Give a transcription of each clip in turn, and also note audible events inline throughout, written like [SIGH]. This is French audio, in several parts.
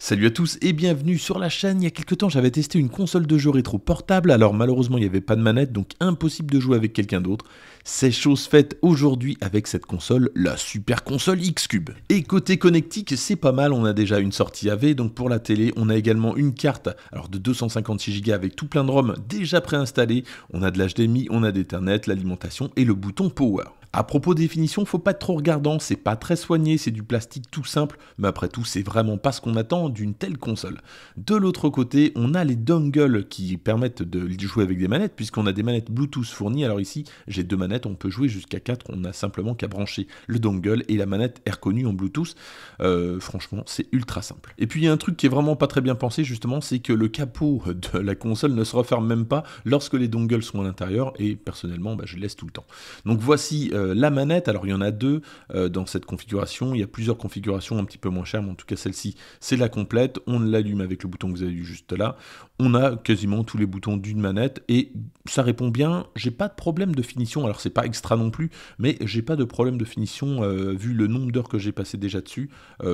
Salut à tous et bienvenue sur la chaîne. Il y a quelques temps, j'avais testé une console de jeu rétro portable. Alors malheureusement, il n'y avait pas de manette, donc impossible de jouer avec quelqu'un d'autre. C'est chose faite aujourd'hui avec cette console, la Super Console X-Cube. Et côté connectique, c'est pas mal. On a déjà une sortie AV, donc pour la télé, on a également une carte alors de 256 Go avec tout plein de ROM déjà préinstallé. On a de l'HDMI, on a d'Ethernet, l'alimentation et le bouton Power. À propos définition, faut pas être trop regardant, c'est pas très soigné, c'est du plastique tout simple, mais après tout, c'est vraiment pas ce qu'on attend d'une telle console. De l'autre côté, on a les dongles qui permettent de jouer avec des manettes, puisqu'on a des manettes Bluetooth fournies. Alors ici, j'ai deux manettes, on peut jouer jusqu'à quatre, on n'a simplement qu'à brancher le dongle et la manette est reconnue en Bluetooth. Euh, franchement, c'est ultra simple. Et puis il y a un truc qui est vraiment pas très bien pensé, justement, c'est que le capot de la console ne se referme même pas lorsque les dongles sont à l'intérieur, et personnellement, bah, je laisse tout le temps. Donc voici. Euh, euh, la manette, alors il y en a deux euh, dans cette configuration, il y a plusieurs configurations un petit peu moins chères, mais en tout cas celle-ci, c'est la complète, on l'allume avec le bouton que vous avez vu juste là, on a quasiment tous les boutons d'une manette, et ça répond bien, j'ai pas de problème de finition, alors c'est pas extra non plus, mais j'ai pas de problème de finition, euh, vu le nombre d'heures que j'ai passé déjà dessus,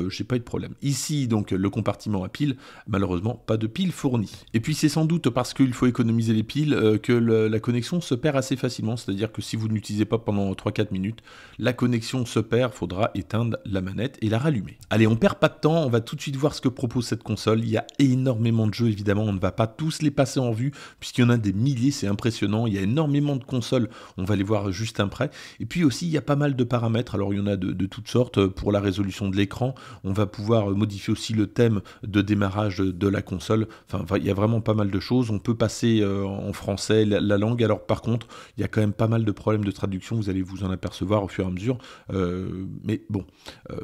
j'ai pas eu de problème. Ici, donc, le compartiment à pile, malheureusement, pas de pile fournies Et puis c'est sans doute parce qu'il faut économiser les piles que la connexion se perd assez facilement, c'est-à-dire que si vous n'utilisez pas pendant 3 4 minutes, la connexion se perd, faudra éteindre la manette et la rallumer. Allez, on perd pas de temps, on va tout de suite voir ce que propose cette console. Il y a énormément de jeux, évidemment, on ne va pas tous les passer en vue, puisqu'il y en a des milliers, c'est impressionnant. Il y a énormément de consoles, on va les voir juste après. Et puis aussi, il y a pas mal de paramètres, alors il y en a de, toutes sortes. Pour la résolution de l'écran, on va pouvoir modifier aussi le thème de démarrage de la console. Enfin, il y a vraiment pas mal de choses. On peut passer euh, en français la, la langue, alors par contre, il y a quand même pas mal de problèmes de traduction, vous allez vous apercevoir au fur et à mesure. Euh, mais bon, euh,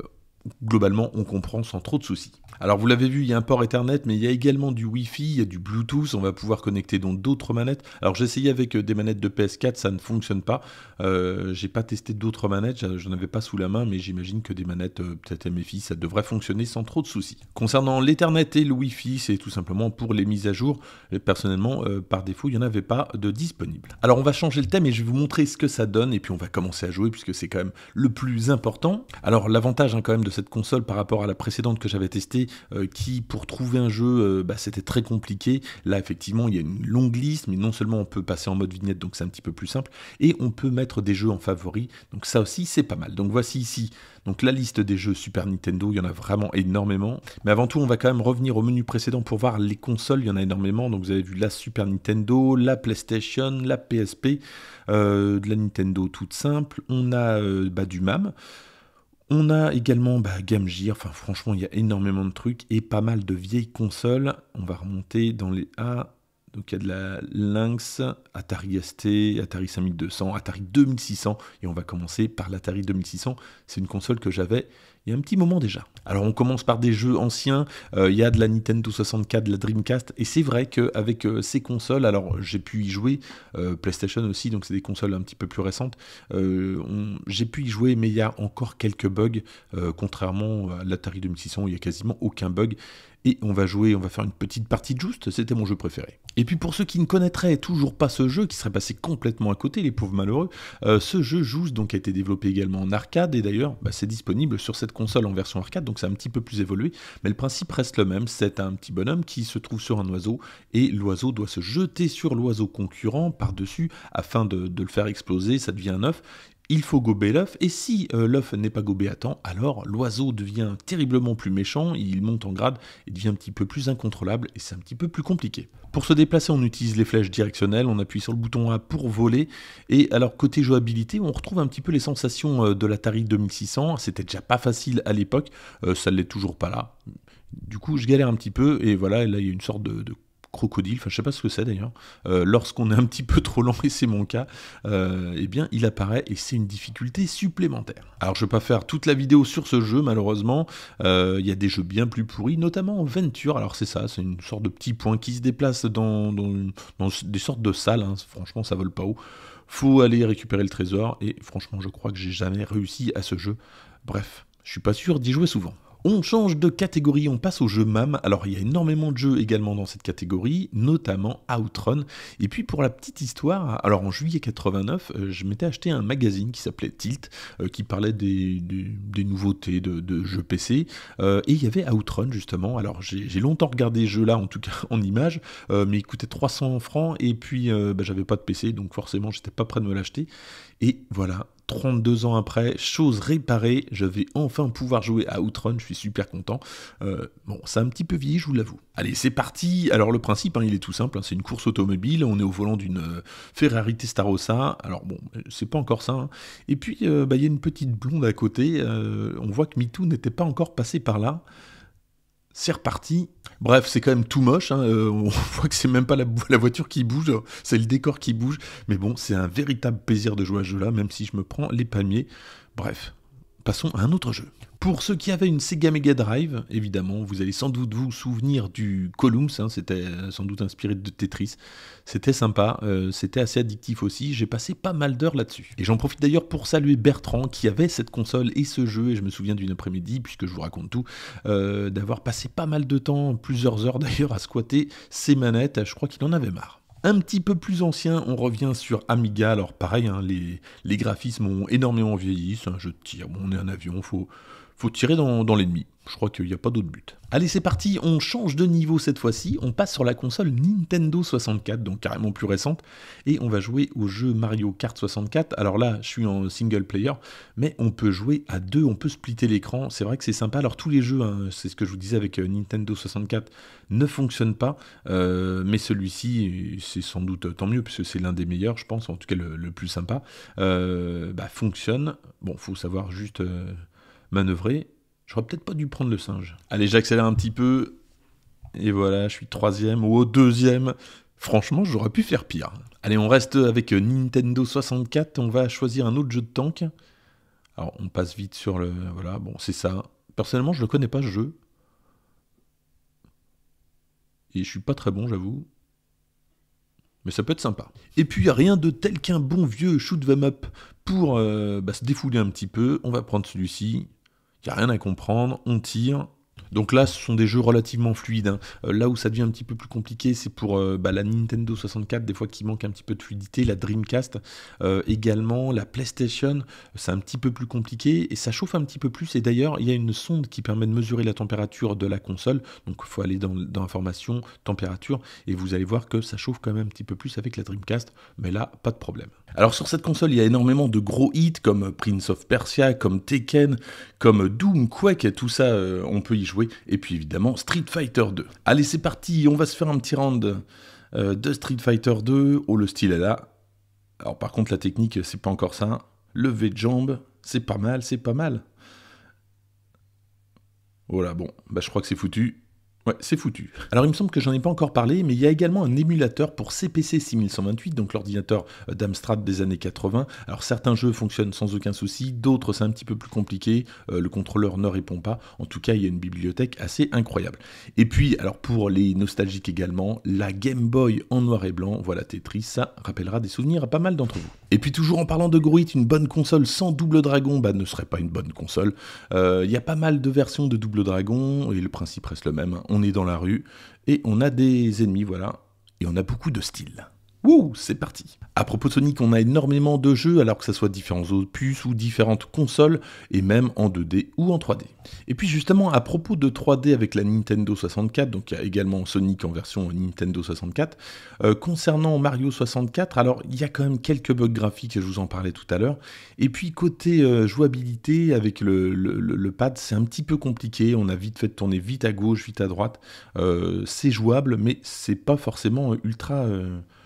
globalement, on comprend sans trop de soucis. Alors vous l'avez vu, il y a un port Ethernet, mais il y a également du Wi-Fi, il y a du Bluetooth, on va pouvoir connecter donc d'autres manettes. Alors j'ai essayé avec euh, des manettes de PS4, ça ne fonctionne pas. Euh, j'ai pas testé d'autres manettes, j'en avais pas sous la main, mais j'imagine que des manettes euh, peut-être MFI, ça devrait fonctionner sans trop de soucis. Concernant l'Ethernet et le Wi-Fi, c'est tout simplement pour les mises à jour. personnellement, par défaut, il n'y en avait pas de disponible. Alors on va changer le thème et je vais vous montrer ce que ça donne, et puis on va commencer à jouer puisque c'est quand même le plus important. Alors l'avantage hein, quand même de cette console par rapport à la précédente que j'avais testée, euh, qui pour trouver un jeu, euh, bah, c'était très compliqué. Là, effectivement, il y a une longue liste, mais non seulement on peut passer en mode vignette, donc c'est un petit peu plus simple, et on peut mettre des jeux en favori. Donc ça aussi, c'est pas mal. Donc voici ici donc la liste des jeux Super Nintendo, il y en a vraiment énormément. Mais avant tout, on va quand même revenir au menu précédent pour voir les consoles, il y en a énormément. Donc vous avez vu la Super Nintendo, la PlayStation, la PSP, euh, de la Nintendo toute simple. On a bah, du MAM. On a également bah, Game Gear, enfin franchement il y a énormément de trucs et pas mal de vieilles consoles. On va remonter dans les A. Donc il y a de la Lynx, Atari ST, Atari 5200, Atari 2600, et on va commencer par l'Atari 2600. C'est une console que j'avais il y a un petit moment déjà. Alors on commence par des jeux anciens, euh, il y a de la Nintendo 64, de la Dreamcast, et c'est vrai qu'avec euh, ces consoles, alors j'ai pu y jouer, euh, PlayStation aussi, donc c'est des consoles un petit peu plus récentes, j'ai pu y jouer, mais il y a encore quelques bugs, contrairement à l'Atari 2600 il n'y a quasiment aucun bug, et on va jouer, on va faire une petite partie de Just, c'était mon jeu préféré. Et puis pour ceux qui ne connaîtraient toujours pas ce jeu, qui serait passé complètement à côté, les pauvres malheureux, euh, ce jeu Juste donc a été développé également en arcade, et d'ailleurs bah, c'est disponible sur cette console en version arcade, donc c'est un petit peu plus évolué, mais le principe reste le même, c'est un petit bonhomme qui se trouve sur un oiseau, et l'oiseau doit se jeter sur l'oiseau concurrent par-dessus, afin de, de le faire exploser, ça devient un œuf, il faut gober l'œuf, et si euh, l'œuf n'est pas gobé à temps, alors l'oiseau devient terriblement plus méchant, il monte en grade il devient un petit peu plus incontrôlable, et c'est un petit peu plus compliqué. Pour se déplacer, on utilise les flèches directionnelles, on appuie sur le bouton A pour voler, et alors côté jouabilité, on retrouve un petit peu les sensations euh, de l'Atari 2600, c'était déjà pas facile à l'époque, euh, ça ne l'est toujours pas là. Du coup, je galère un petit peu, et voilà, là il y a une sorte de, de crocodile, enfin je sais pas ce que c'est d'ailleurs, euh, lorsqu'on est un petit peu trop lent, [LAUGHS] et c'est mon cas, euh, eh bien il apparaît et c'est une difficulté supplémentaire. Alors je vais pas faire toute la vidéo sur ce jeu malheureusement, euh, il y a des jeux bien plus pourris, notamment Venture, alors c'est ça, c'est une sorte de petit point qui se déplace dans, des sortes de salles, hein. franchement ça vole pas haut. Faut aller récupérer le trésor et franchement je crois que j'ai jamais réussi à ce jeu. Bref, je suis pas sûr d'y jouer souvent. On change de catégorie, on passe au jeu MAM. Alors il y a énormément de jeux également dans cette catégorie, notamment Outrun. Et puis pour la petite histoire, alors en juillet 89, euh, je m'étais acheté un magazine qui s'appelait Tilt, euh, qui parlait des, nouveautés de, jeux PC. Euh, et il y avait Outrun justement. Alors j'ai longtemps regardé ce jeu-là, en tout cas [LAUGHS] en image, mais il coûtait 300 francs. Et puis bah, j'avais pas de PC, donc forcément j'étais pas prêt de me l'acheter. Et voilà, 32 ans après, chose réparée, je vais enfin pouvoir jouer à Outrun. Je super content. Euh, bon, c'est un petit peu vieilli, je vous l'avoue. Allez, c'est parti. Alors le principe, hein, il est tout simple, hein. c'est une course automobile, on est au volant d'une euh, Ferrari Testarossa. Alors bon, c'est pas encore ça. Hein. Et puis, euh, bah, il y a une petite blonde à côté, on voit que MeToo n'était pas encore passé par là c'est reparti. Bref, c'est quand même tout moche. on [LAUGHS] voit que c'est même pas la, voiture qui bouge, c'est le décor qui bouge. Mais bon, c'est un véritable plaisir de jouer à ce jeu-là, même si je me prends les palmiers. Bref, Passons à un autre jeu. Pour ceux qui avaient une Sega Mega Drive, évidemment, vous allez sans doute vous souvenir du Columns, hein, c'était euh, sans doute inspiré de Tetris. C'était sympa, euh, c'était assez addictif aussi, j'ai passé pas mal d'heures là-dessus. Et j'en profite d'ailleurs pour saluer Bertrand qui avait cette console et ce jeu, et je me souviens d'une après-midi, puisque je vous raconte tout, euh, d'avoir passé pas mal de temps, plusieurs heures d'ailleurs, à squatter ses manettes, je crois qu'il en avait marre. Un petit peu plus ancien, on revient sur Amiga. Alors pareil, hein, les, les, graphismes ont énormément vieilli. C'est un jeu de tir. on est un avion, faut, faut tirer dans l'ennemi. Je crois qu'il n'y a pas d'autre but. Allez, c'est parti, on change de niveau cette fois-ci, on passe sur la console Nintendo 64, donc carrément plus récente, et on va jouer au jeu Mario Kart 64. Alors là, je suis en single player, mais on peut jouer à deux, on peut splitter l'écran, c'est vrai que c'est sympa. Alors tous les jeux, hein, c'est ce que je vous disais avec euh, Nintendo 64, ne fonctionnent pas, euh, mais celui-ci, c'est sans doute euh, tant mieux, puisque c'est l'un des meilleurs, je pense, en tout cas le, plus sympa, bah, fonctionne. Bon, faut savoir juste... manœuvrer J'aurais peut-être pas dû prendre le singe. Allez, j'accélère un petit peu. Et voilà, je suis troisième ou au deuxième. Franchement, j'aurais pu faire pire. Allez, on reste avec Nintendo 64. On va choisir un autre jeu de tank. Alors, on passe vite sur le. Voilà, bon, c'est ça. Personnellement, je le connais pas ce jeu. Et je suis pas très bon, j'avoue. Mais ça peut être sympa. Et puis, a rien de tel qu'un bon vieux shoot 'em up pour euh, bah, se défouler un petit peu. On va prendre celui-ci. Il n'y a rien à comprendre, on tire, donc là, ce sont des jeux relativement fluides. Hein. Euh, là où ça devient un petit peu plus compliqué, c'est pour euh, bah, la Nintendo 64, des fois qui manque un petit peu de fluidité, la Dreamcast euh, également, la PlayStation, c'est un petit peu plus compliqué et ça chauffe un petit peu plus. Et d'ailleurs, il y a une sonde qui permet de mesurer la température de la console. Donc il faut aller dans, dans Information, température, et vous allez voir que ça chauffe quand même un petit peu plus avec la Dreamcast, mais là, pas de problème. Alors sur cette console, il y a énormément de gros hits comme Prince of Persia, comme Tekken, comme Doom, Quake, tout ça, euh, on peut y jouer. Et puis évidemment Street Fighter 2. Allez, c'est parti, on va se faire un petit round euh, de Street Fighter 2. Oh, le style est là. Alors par contre, la technique, c'est pas encore ça. Levé de jambe, c'est pas mal, c'est pas mal. Voilà, bon, bah je crois que c'est foutu. Ouais, c'est foutu. Alors il me semble que j'en ai pas encore parlé, mais il y a également un émulateur pour CPC 6128, donc l'ordinateur euh, d'Amstrad des années 80. Alors certains jeux fonctionnent sans aucun souci, d'autres c'est un petit peu plus compliqué, euh, le contrôleur ne répond pas. En tout cas, il y a une bibliothèque assez incroyable. Et puis, alors pour les nostalgiques également, la Game Boy en noir et blanc, voilà Tetris, ça rappellera des souvenirs à pas mal d'entre vous. Et puis toujours en parlant de Groit une bonne console sans Double Dragon bah, ne serait pas une bonne console. Il euh, y a pas mal de versions de Double Dragon, et le principe reste le même. On est dans la rue, et on a des ennemis, voilà. Et on a beaucoup de styles. Wouh, c'est parti À propos de Sonic, on a énormément de jeux, alors que ce soit différents opus ou différentes consoles, et même en 2D ou en 3D. Et puis justement, à propos de 3D avec la Nintendo 64, donc il y a également Sonic en version Nintendo 64, euh, concernant Mario 64, alors il y a quand même quelques bugs graphiques, je vous en parlais tout à l'heure, et puis côté euh, jouabilité, avec le, pad, c'est un petit peu compliqué, on a vite fait de tourner vite à gauche, vite à droite, euh, c'est jouable, mais c'est pas forcément ultra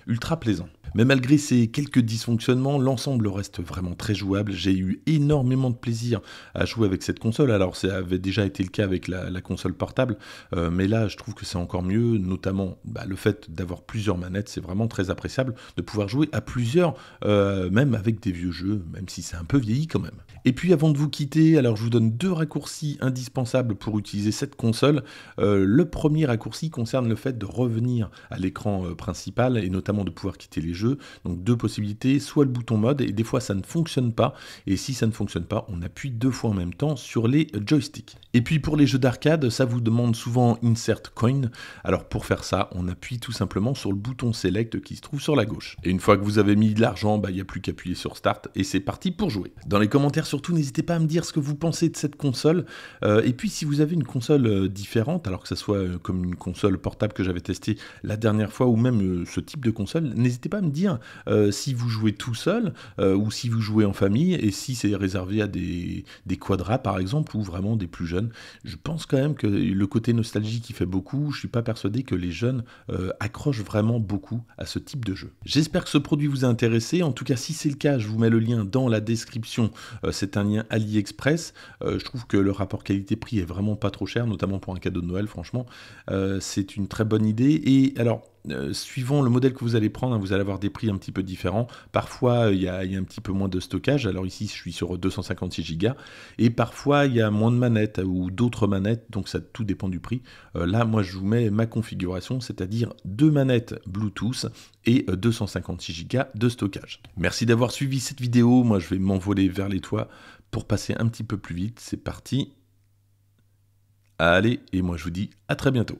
ultra plaisant. Mais malgré ces quelques dysfonctionnements, l'ensemble reste vraiment très jouable. J'ai eu énormément de plaisir à jouer avec cette console. Alors ça avait déjà été le cas avec la, console portable, euh, mais là je trouve que c'est encore mieux, notamment bah, le fait d'avoir plusieurs manettes, c'est vraiment très appréciable de pouvoir jouer à plusieurs, euh, même avec des vieux jeux, même si c'est un peu vieilli quand même. Et puis avant de vous quitter, alors je vous donne deux raccourcis indispensables pour utiliser cette console. Euh, le premier raccourci concerne le fait de revenir à l'écran principal et notamment de pouvoir quitter les jeux donc deux possibilités, soit le bouton mode, et des fois ça ne fonctionne pas, et si ça ne fonctionne pas, on appuie deux fois en même temps sur les joysticks. Et puis pour les jeux d'arcade, ça vous demande souvent insert coin, alors pour faire ça, on appuie tout simplement sur le bouton select qui se trouve sur la gauche. Et une fois que vous avez mis de l'argent, bah, il n'y a plus qu'à appuyer sur start, et c'est parti pour jouer. Dans les commentaires surtout, n'hésitez pas à me dire ce que vous pensez de cette console, euh, et puis si vous avez une console euh, différente, alors que ce soit euh, comme une console portable que j'avais testé la dernière fois, ou même ce type de console, n'hésitez pas à me dire euh, si vous jouez tout seul euh, ou si vous jouez en famille et si c'est réservé à des, quadras par exemple ou vraiment des plus jeunes. Je pense quand même que le côté nostalgie qui fait beaucoup, je suis pas persuadé que les jeunes euh, accrochent vraiment beaucoup à ce type de jeu. J'espère que ce produit vous a intéressé. En tout cas, si c'est le cas, je vous mets le lien dans la description. c'est un lien AliExpress. je trouve que le rapport qualité-prix est vraiment pas trop cher, notamment pour un cadeau de Noël, franchement. c'est une très bonne idée. Et alors, euh, suivant le modèle que vous allez prendre, hein, vous allez avoir des prix un petit peu différents. Parfois, euh, il y, a un petit peu moins de stockage. Alors ici, je suis sur 256 Go. Et parfois, il y a moins de manettes ou d'autres manettes. Donc ça, tout dépend du prix. Euh, là, moi, je vous mets ma configuration, c'est-à-dire deux manettes Bluetooth et 256 Go de stockage. Merci d'avoir suivi cette vidéo. Moi, je vais m'envoler vers les toits pour passer un petit peu plus vite. C'est parti. Allez, et moi, je vous dis à très bientôt.